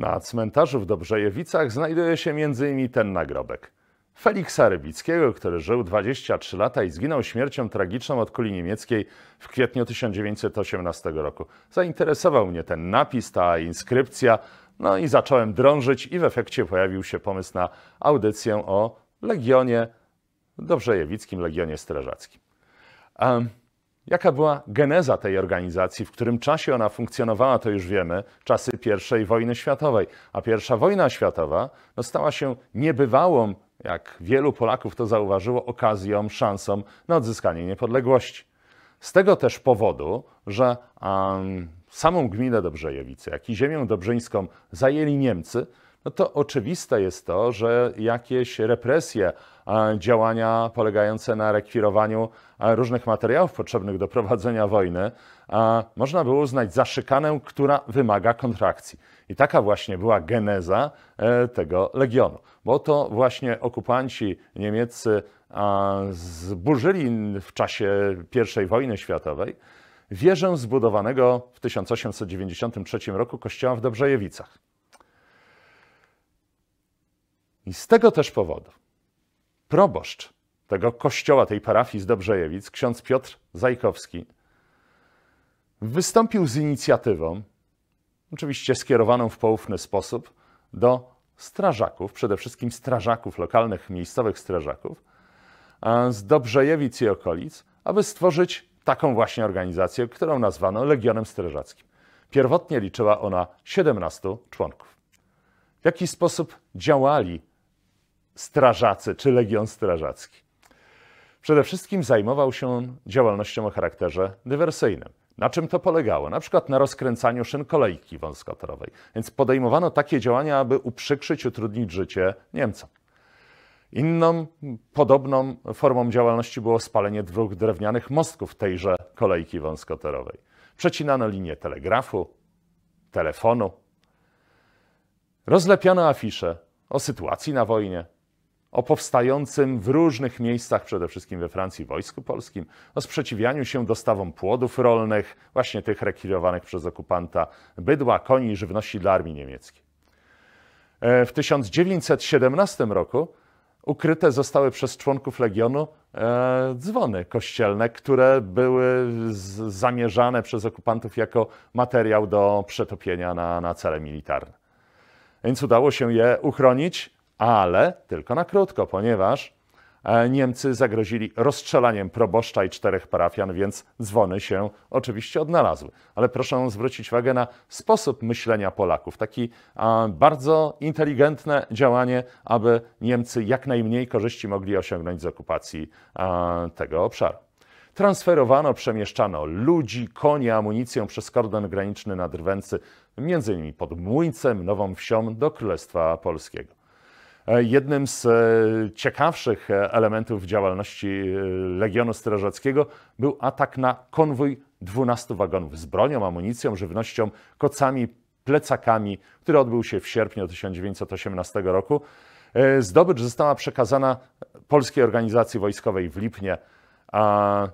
Na cmentarzu w Dobrzejewicach znajduje się m.in. ten nagrobek. Feliksa Rybickiego, który żył 23 lata i zginął śmiercią tragiczną od kuli niemieckiej w kwietniu 1918 roku. Zainteresował mnie ten napis, ta inskrypcja, no i zacząłem drążyć i w efekcie pojawił się pomysł na audycję o Legionie Dobrzejewickim, Legionie Strażackim. Um, Jaka była geneza tej organizacji, w którym czasie ona funkcjonowała, to już wiemy, czasy I wojny światowej. A I wojna światowa no, stała się niebywałą, jak wielu Polaków to zauważyło, okazją, szansą na odzyskanie niepodległości. Z tego też powodu, że um, samą gminę Dobrzejowice, jak i ziemię dobrzyńską zajęli Niemcy, no to oczywiste jest to, że jakieś represje, działania polegające na rekwirowaniu różnych materiałów potrzebnych do prowadzenia wojny, można było uznać za szykanę, która wymaga kontrakcji. I taka właśnie była geneza e, tego legionu, bo to właśnie okupanci niemieccy zburzyli w czasie I wojny światowej wieżę zbudowanego w 1893 roku kościoła w Dobrzejewicach. I z tego też powodu proboszcz tego kościoła, tej parafii z Dobrzejewic, ksiądz Piotr Zajkowski, wystąpił z inicjatywą, oczywiście skierowaną w poufny sposób, do strażaków, przede wszystkim strażaków lokalnych, miejscowych strażaków z Dobrzejewic i okolic, aby stworzyć taką właśnie organizację, którą nazwano Legionem Strażackim. Pierwotnie liczyła ona 17 członków. W jaki sposób działali strażacy czy legion strażacki. Przede wszystkim zajmował się on działalnością o charakterze dywersyjnym. Na czym to polegało? Na przykład na rozkręcaniu szyn kolejki wąskotorowej. Więc podejmowano takie działania, aby uprzykrzyć, utrudnić życie Niemcom. Inną podobną formą działalności było spalenie dwóch drewnianych mostków tejże kolejki wąskotorowej. Przecinano linie telegrafu, telefonu. Rozlepiano afisze o sytuacji na wojnie, o powstającym w różnych miejscach, przede wszystkim we Francji, wojsku polskim, o sprzeciwianiu się dostawom płodów rolnych, właśnie tych rekwirowanych przez okupanta, bydła, koni i żywności dla armii niemieckiej. E, w 1917 roku ukryte zostały przez członków Legionu e, dzwony kościelne, które były zamierzane przez okupantów jako materiał do przetopienia na, na cele militarne. Więc udało się je uchronić, ale tylko na krótko, ponieważ e, Niemcy zagrozili rozstrzelaniem proboszcza i czterech parafian, więc dzwony się oczywiście odnalazły. Ale proszę zwrócić uwagę na sposób myślenia Polaków. Takie bardzo inteligentne działanie, aby Niemcy jak najmniej korzyści mogli osiągnąć z okupacji tego obszaru. Transferowano, przemieszczano ludzi, konie, amunicję przez kordon graniczny na Drwęcy, między innymi pod Młyńcem, Nową Wsią do Królestwa Polskiego. E, jednym z e, ciekawszych e, elementów działalności Legionu Strażackiego był atak na konwój 12 wagonów z bronią, amunicją, żywnością, kocami, plecakami, który odbył się w sierpniu 1918 roku. Zdobycz została przekazana Polskiej Organizacji Wojskowej w lipnie, a,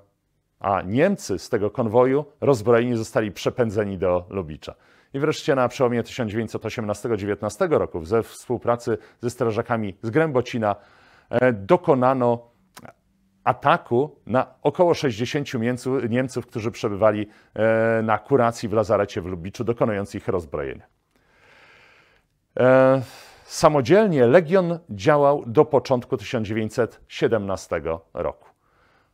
a Niemcy z tego konwoju rozbrojeni zostali przepędzeni do Lubicza. I wreszcie na przełomie 1918-19 roku ze współpracy ze strażakami z Grębocina e, dokonano ataku na około 60 Niemców, którzy przebywali e, na kuracji w lazarecie w Lubiczu, dokonując ich rozbrojenia. E, samodzielnie Legion działał do początku 1917 roku.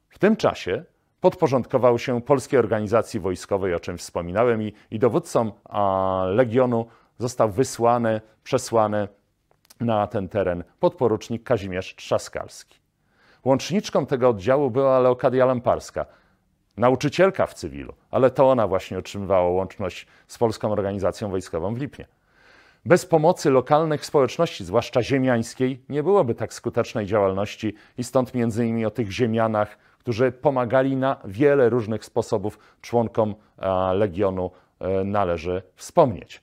W tym czasie podporządkował się Polskiej Organizacji Wojskowej, o czym wspominałem, i, i dowódcą a, Legionu został wysłany, przesłany na ten teren podporucznik Kazimierz Trzaskalski. Łączniczką tego oddziału była Leokadia Lamparska, nauczycielka w cywilu, ale to ona właśnie otrzymywała łączność z Polską Organizacją Wojskową w Lipnie. Bez pomocy lokalnych społeczności, zwłaszcza ziemiańskiej, nie byłoby tak skutecznej działalności i stąd między innymi o tych ziemianach którzy pomagali na wiele różnych sposobów członkom e, Legionu e, należy wspomnieć.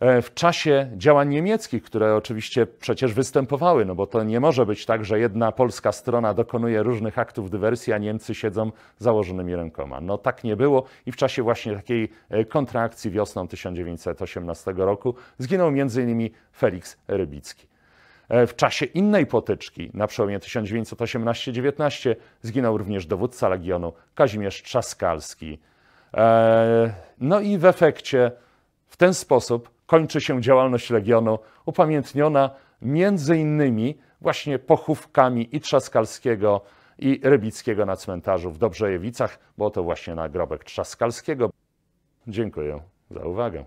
E, w czasie działań niemieckich, które oczywiście przecież występowały, no bo to nie może być tak, że jedna polska strona dokonuje różnych aktów dywersji, a Niemcy siedzą założonymi rękoma. No tak nie było i w czasie właśnie takiej kontrakcji wiosną 1918 roku zginął m.in. Felix Rybicki. E, w czasie innej potyczki na przełomie 1918-19 zginął również dowódca Legionu Kazimierz Trzaskalski. E, no i w efekcie w ten sposób kończy się działalność Legionu upamiętniona między innymi właśnie pochówkami i Trzaskalskiego, i Rybickiego na cmentarzu w Dobrzejewicach, bo to właśnie nagrobek Trzaskalskiego. Dziękuję za uwagę.